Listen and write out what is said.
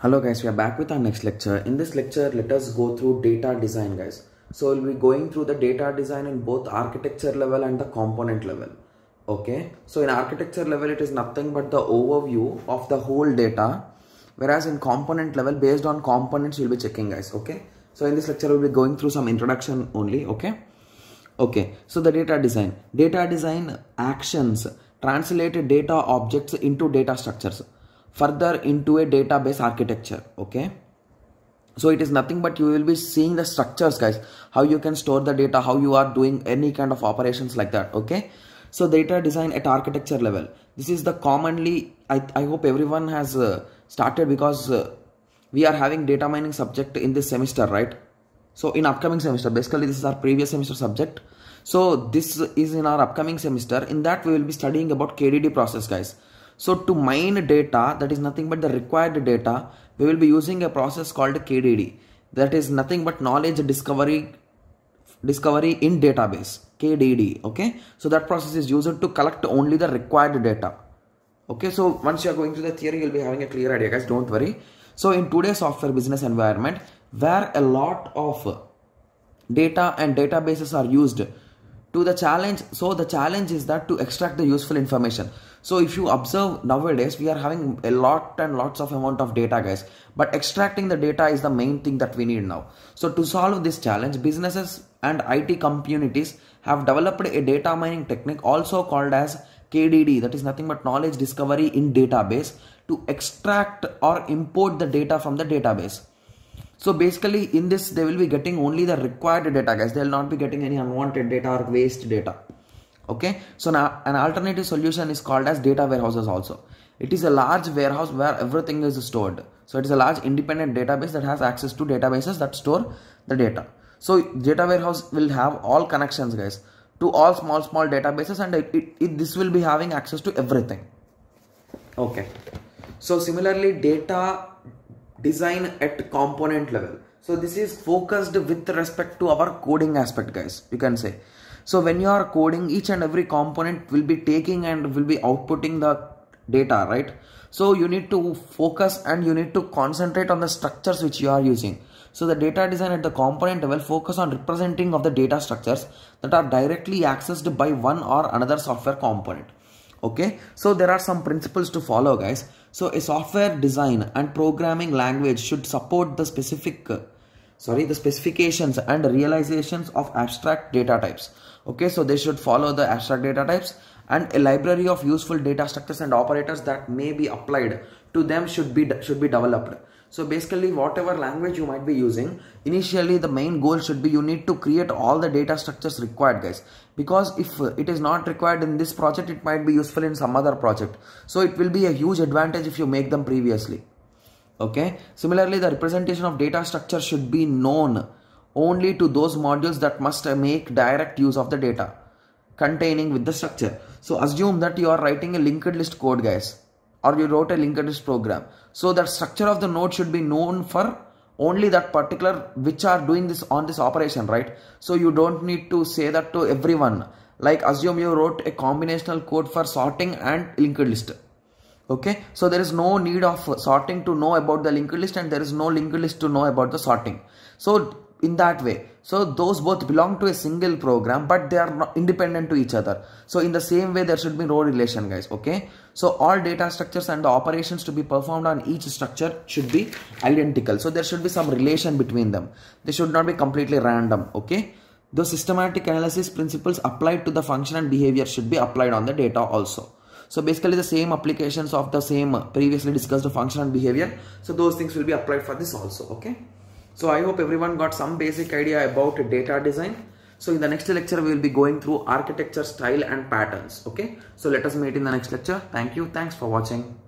Hello guys, we are back with our next lecture. In this lecture, let us go through data design guys. So we'll be going through the data design in both architecture level and the component level. Okay, so in architecture level, it is nothing but the overview of the whole data. Whereas in component level, based on components, we'll be checking guys. Okay, so in this lecture, we'll be going through some introduction only. Okay, okay, so the data design, data design actions translated data objects into data structures further into a database architecture okay so it is nothing but you will be seeing the structures guys how you can store the data how you are doing any kind of operations like that okay so data design at architecture level this is the commonly i, I hope everyone has uh, started because uh, we are having data mining subject in this semester right so in upcoming semester basically this is our previous semester subject so this is in our upcoming semester in that we will be studying about kdd process guys so to mine data, that is nothing but the required data, we will be using a process called KDD. That is nothing but knowledge discovery discovery in database KDD. Okay. So that process is used to collect only the required data. Okay. So once you are going through the theory, you'll be having a clear idea, guys. Don't worry. So in today's software business environment, where a lot of data and databases are used to the challenge so the challenge is that to extract the useful information so if you observe nowadays we are having a lot and lots of amount of data guys but extracting the data is the main thing that we need now so to solve this challenge businesses and IT communities have developed a data mining technique also called as KDD that is nothing but knowledge discovery in database to extract or import the data from the database so basically in this they will be getting only the required data guys. They will not be getting any unwanted data or waste data. Okay. So now an alternative solution is called as data warehouses also. It is a large warehouse where everything is stored. So it is a large independent database that has access to databases that store the data. So data warehouse will have all connections guys to all small small databases and it, it, it, this will be having access to everything. Okay. So similarly data design at component level so this is focused with respect to our coding aspect guys you can say so when you are coding each and every component will be taking and will be outputting the data right so you need to focus and you need to concentrate on the structures which you are using so the data design at the component level focus on representing of the data structures that are directly accessed by one or another software component okay so there are some principles to follow guys so a software design and programming language should support the specific uh, sorry the specifications and realizations of abstract data types okay so they should follow the abstract data types and a library of useful data structures and operators that may be applied to them should be should be developed so basically whatever language you might be using, initially the main goal should be you need to create all the data structures required guys. Because if uh, it is not required in this project, it might be useful in some other project. So it will be a huge advantage if you make them previously. Okay. Similarly, the representation of data structure should be known only to those modules that must uh, make direct use of the data containing with the structure. So assume that you are writing a linked list code guys or you wrote a linked list program. So that structure of the node should be known for only that particular which are doing this on this operation, right? So you don't need to say that to everyone. Like assume you wrote a combinational code for sorting and linked list. Okay, so there is no need of sorting to know about the linked list and there is no linked list to know about the sorting. So in that way so those both belong to a single program but they are not independent to each other so in the same way there should be no relation guys okay so all data structures and the operations to be performed on each structure should be identical so there should be some relation between them they should not be completely random okay the systematic analysis principles applied to the function and behavior should be applied on the data also so basically the same applications of the same previously discussed function and behavior so those things will be applied for this also okay so I hope everyone got some basic idea about data design. So in the next lecture, we will be going through architecture, style and patterns. Okay. So let us meet in the next lecture. Thank you. Thanks for watching.